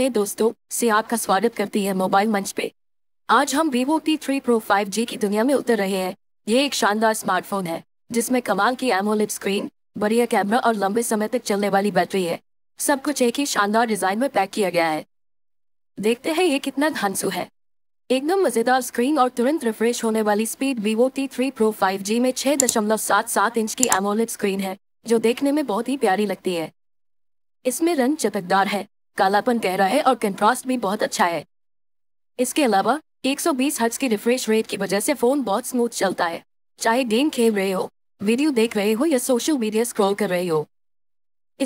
हे hey दोस्तों से आपका स्वागत करती है मोबाइल मंच पे आज हम vivo T three pro five G की दुनिया में उतर रहे हैं ये एक शानदार स्मार्टफोन है जिसमें कमाल की एमोलिप स्क्रीन बढ़िया कैमरा और लंबे समय तक चलने वाली बैटरी है सब कुछ एक ही शानदार डिजाइन में पैक किया गया है देखते हैं ये कितना धनसु है एकदम मजेदार स्क्रीन और तुरंत रिफ्रेश होने वाली speed vivo T three pro five G में छह दशमलव सात सात इंच की एमोलिप स्क्रीन है जो देखने में बहुत ही प्यारी लगती है इसमें रंग चटकदार है कालापन गहरा है और कंट्रास्ट भी बहुत अच्छा है इसके अलावा 120 हर्ट्ज की रिफ्रेश रेट की वजह से फोन बहुत स्मूथ चलता है चाहे गेम खेल रहे हो वीडियो देख रहे हो या सोशल मीडिया स्क्रॉल कर रहे हो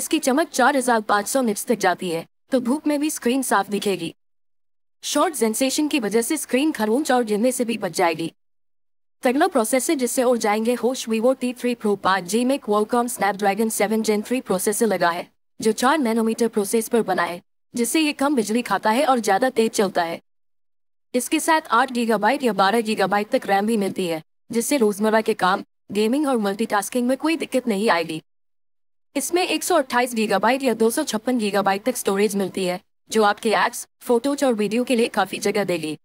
इसकी चमक 4500 निट्स तक जाती है तो धूप में भी स्क्रीन साफ दिखेगी शॉर्ट सेंसेशन की वजह से स्क्रीन खरूंच और गिरने से भी बच जाएगी तगला प्रोसेसर जिससे और जाएंगे होश वीवो टी थ्री प्रो पाँच जी में Qualcomm Snapdragon seven Gen three processor लगा है जो चार नैनोमीटर प्रोसेस पर बना है जिससे ये कम बिजली खाता है और ज़्यादा तेज चलता है इसके साथ आठ गीगाबाइट या बारह गीगाबाइट तक रैम भी मिलती है जिससे रोजमर्रा के काम गेमिंग और मल्टीटास्किंग में कोई दिक्कत नहीं आएगी इसमें 128 गीगाबाइट या 256 गीगाबाइट तक स्टोरेज मिलती है जो आपके एप्स फोटोज और वीडियो के लिए काफ़ी जगह देगी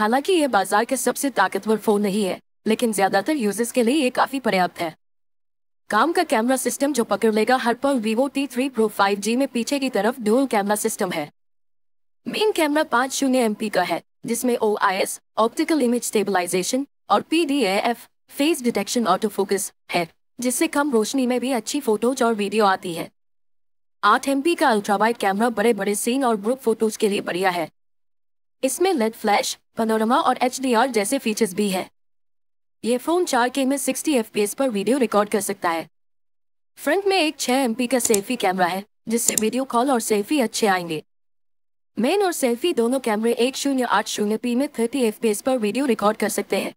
हालांकि ये बाजार के सबसे ताकतवर फ़ोन नहीं है लेकिन ज़्यादातर यूजर्स के लिए ये काफ़ी पर्याप्त है काम का कैमरा सिस्टम जो पकड़ लेगा हर पर Vivo T three pro five G में पीछे की तरफ डुअल कैमरा सिस्टम है मेन कैमरा पाँच शून्य एम का है जिसमें O I S optical image stabilisation और P D F phase detection auto focus है जिससे कम रोशनी में भी अच्छी फोटोज और वीडियो आती है आठ एम का अल्ट्रावाइट कैमरा बड़े बड़े सीन और ग्रुप फोटोज के लिए बढ़िया है इसमें लेड फ्लैश पनोरमा और एच जैसे फीचर्स भी है ये फोन 4K में 60 FPS पर वीडियो रिकॉर्ड कर सकता है फ्रंट में एक 6 एमपी का सेल्फी कैमरा है जिससे वीडियो कॉल और सेल्फी अच्छे आएंगे मेन और सेल्फी दोनों कैमरे एक शून्य आठ शून्य पी में थर्टी एफ पर वीडियो रिकॉर्ड कर सकते हैं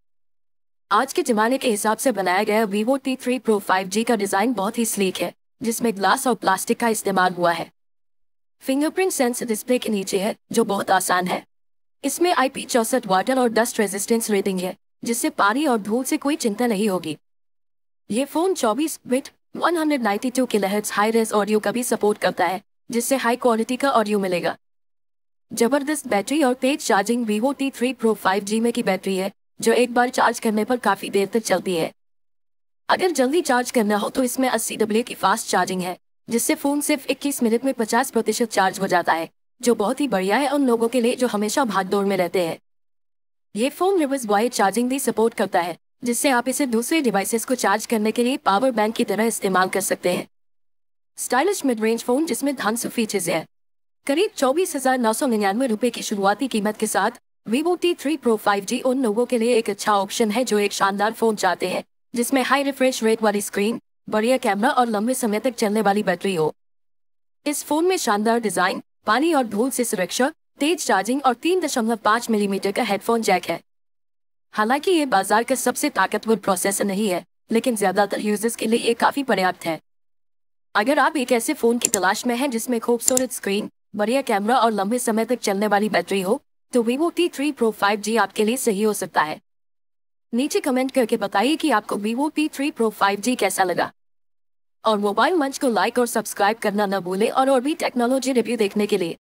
आज के जमाने के हिसाब से बनाया गया Vivo T three pro five G का डिजाइन बहुत ही स्लीक है जिसमें ग्लास और प्लास्टिक का इस्तेमाल हुआ है फिंगरप्रिंट सेंस डिस्प्ले के नीचे है जो बहुत आसान है इसमें आई पी चौसठ वाटर और डस्ट रेजिस्टेंस रेटिंग है जिससे पानी और धूल से कोई चिंता नहीं होगी ये phone 24 bit 192 hundred two high res audio का भी सपोर्ट करता है जिससे हाई क्वालिटी का ऑडियो मिलेगा जबरदस्त बैटरी और तेज charging Vivo T three pro five G में की बैटरी है जो एक बार चार्ज करने पर काफी देर तक चलती है अगर जल्दी चार्ज करना हो तो इसमें अस्सी डब्ल्यू की फास्ट चार्जिंग है जिससे फोन सिर्फ 21 मिनट में 50 प्रतिशत चार्ज हो जाता है जो बहुत ही बढ़िया है उन लोगों के लिए जो हमेशा भाग में रहते हैं ये फोन रिवर्स वायर चार्जिंग भी सपोर्ट करता है जिससे आप इसे दूसरे डिवाइसेस को चार्ज करने के लिए पावर बैंक की तरह इस्तेमाल कर सकते हैं स्टाइलिश मिड रेंज फोन जिसमें धान सौ फीचर्स है करीब चौबीस हजार नौ सौ निन्यानवे रुपए की शुरुआती कीमत के साथ Vivo T three pro five G उन लोगों के लिए एक अच्छा ऑप्शन है जो एक शानदार फोन चाहते हैं जिसमें हाई रिफ्रेश रेट वाली स्क्रीन बढ़िया कैमरा और लंबे समय तक चलने वाली बैटरी हो इस फोन में शानदार डिजाइन पानी और धूल से सुरक्षा तेज चार्जिंग और 3.5 मिलीमीटर mm का हेडफोन जैक है हालांकि ये बाजार का सबसे ताकतवर प्रोसेसर नहीं है लेकिन ज्यादातर यूजर्स के लिए ये काफी पर्याप्त है अगर आप एक ऐसे फोन की तलाश में हैं जिसमें खूबसूरत स्क्रीन बढ़िया कैमरा और लंबे समय तक चलने वाली बैटरी हो तो Vivo T three pro five G आपके लिए सही हो सकता है नीचे कमेंट करके बताइए कि आपको Vivo T three pro five G कैसा लगा और मोबाइल मंच को लाइक और सब्सक्राइब करना न भूलें और और भी टेक्नोलॉजी रिव्यू देखने के लिए